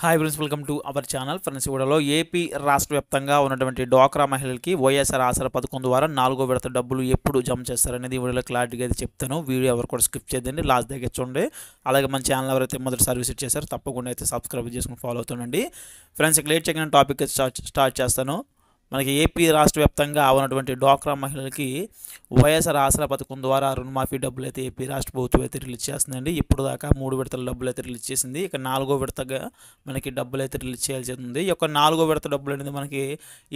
hi friends welcome to our channel friends ఇవ్వడలో AP రాష్ట్ర వ్యాప్తంగా ఉన్నటువంటి డ్వాక్రా మహిళలకి వైఎస్ఆర్ ఆసరా పథకం ద్వారా నాలుగో విడత డబ్బులు ఎప్పుడు జమ చేస్తారనేది వీడియోలో క్లారిటీగా అయితే చెప్తాను వీడియో ఎవరు కూడా స్కిప్ చేయండి లాస్ట్ దగ్గర చూడండి అలాగే మన ఛానల్ ఎవరైతే మొదటి సర్వీస్ చేశారో తప్పకుండా అయితే సబ్స్క్రైబ్ చేసుకుని ఫాలో అవుతుండండి ఫ్రెండ్స్ ఇక్కడ లేట్ చేయకుండా టాపిక్ స్టార్ట్ చేస్తాను మనకి ఏపీ రాష్ట్ర వ్యాప్తంగా ఉన్నటువంటి డ్వాక్రా మహిళలకి వైఎస్ఆర్ ఆసరా పథకం ద్వారా రుణమాఫీ డబ్బులు అయితే ఏపీ రాష్ట్ర ప్రభుత్వం అయితే రిలీజ్ చేస్తుందండి ఇప్పుడు దాకా మూడు విడతల డబ్బులు అయితే రిలీజ్ చేసింది ఇక నాలుగో విడతగా మనకి డబ్బులు అయితే రిలీజ్ చేయాల్సి ఉంది ఈ యొక్క నాలుగో విడత డబ్బులు అనేది మనకి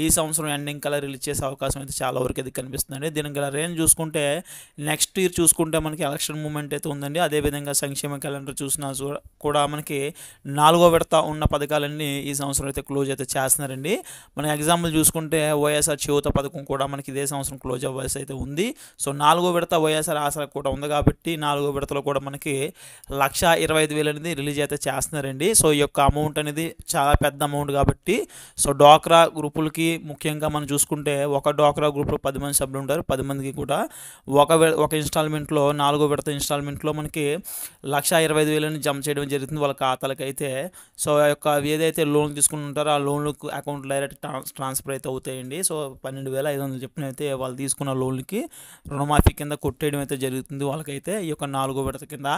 ఈ సంవత్సరం ఎండింగ్ కల రిలీజ్ చేసే అవకాశం అయితే చాలా వరకు అయితే కనిపిస్తుందండి దీని గల రేంజ్ చూసుకుంటే నెక్స్ట్ ఇయర్ చూసుకుంటే మనకి ఎలక్షన్ మూమెంట్ అయితే ఉందండి అదేవిధంగా సంక్షేమ క్యాలెండర్ చూసినా కూడా మనకి నాలుగో విడత ఉన్న పథకాలన్నీ ఈ సంవత్సరం అయితే క్లోజ్ అయితే చేస్తున్నారండి మన ఎగ్జాంపుల్ చూసుకుంటే చూసుకుంటే వైఎస్ఆర్ చేయూత పథకం కూడా మనకి ఇదే సంవత్సరం క్లోజ్ అవ్వాల్సి అయితే ఉంది సో నాలుగో విడత వైఎస్ఆర్ ఆసరా కూడా ఉంది కాబట్టి నాలుగో విడతలో కూడా మనకి లక్ష ఇరవై ఐదు అనేది రిలీజ్ అయితే చేస్తున్నారండి సో ఈ యొక్క అమౌంట్ అనేది చాలా పెద్ద అమౌంట్ కాబట్టి సో డోక్రా గ్రూపులకి ముఖ్యంగా మనం చూసుకుంటే ఒక డోక్రా గ్రూప్లో పది మంది సభ్యులు ఉంటారు పది మందికి కూడా ఒక ఒక ఇన్స్టాల్మెంట్లో నాలుగో విడత ఇన్స్టాల్మెంట్లో మనకి లక్ష ఇరవై ఐదు వేలని జమ చేయడం జరుగుతుంది వాళ్ళ ఖాతాలకు అయితే సో ఆ యొక్క ఏదైతే లోన్ తీసుకుని ఉంటారో ఆ లోన్లకు అకౌంట్ డైరెక్ట్ ట్రాన్స్ఫర్ అయితే అవుతాయండి సో పన్నెండు వేల ఐదు వందలు చెప్పిన అయితే వాళ్ళు తీసుకున్న లోన్కి రుణమాఫీ కింద కొట్టేయడం అయితే జరుగుతుంది వాళ్ళకైతే ఈ యొక్క నాలుగో విడత కింద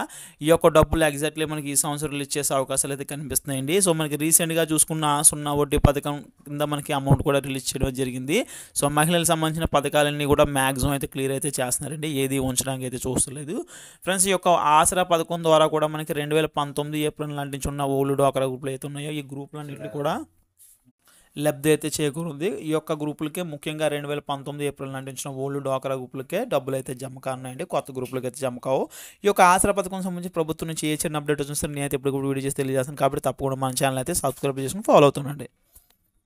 ఈ యొక్క డబ్బులు ఎగ్జాక్ట్లీ మనకి ఈ రిలీజ్ ఇచ్చేసే అవకాశాలు అయితే కనిపిస్తున్నాయండి సో మనకి రీసెంట్గా చూసుకున్న సున్నా వడ్డీ పథకం కింద మనకి అమౌంట్ కూడా రిలీజ్ చేయడం జరిగింది సో మహిళలకు సంబంధించిన పథకాలన్నీ కూడా మ్యాక్సిమం అయితే క్లియర్ అయితే చేస్తున్నారండి ఏది ఉంచడానికి అయితే చూస్తలేదు ఫ్రెండ్స్ ఈ యొక్క ఆసరా పథకం ద్వారా కూడా మనకి రెండు వేల పంతొమ్మిది ఏప్రిల్ లాంటి ఉన్న ఓల్డ్ డ్వాక్రా గ్రూప్లు అయితే ఉన్నాయో ఈ గ్రూప్ లాంటివి కూడా లబ్ధి అయితే చేకూరుంది ఈ యొక్క గ్రూపులకే ముఖ్యంగా రెండు వేల పంతొమ్మిది ఏప్రిల్ నటించిన ఓల్డ్ డాక్రా గ్రూపులకే డబ్బులు అయితే జమ కానున్నాయండి కొత్త గ్రూపులకి అయితే జమ కావు ఈ యొక్క ఆసరా పథకం సంబంధించి ప్రభుత్వం నుంచి ఏ చిన్న అప్డేట్ వచ్చిన సరే నేనైతే ఇప్పుడు వీడియో చేసి తెలియజేస్తాను కాబట్టి తప్పకుండా మన ఛానల్ అయితే సబ్స్క్రైబ్ చేసుకుని ఫాలో అవుతుండండి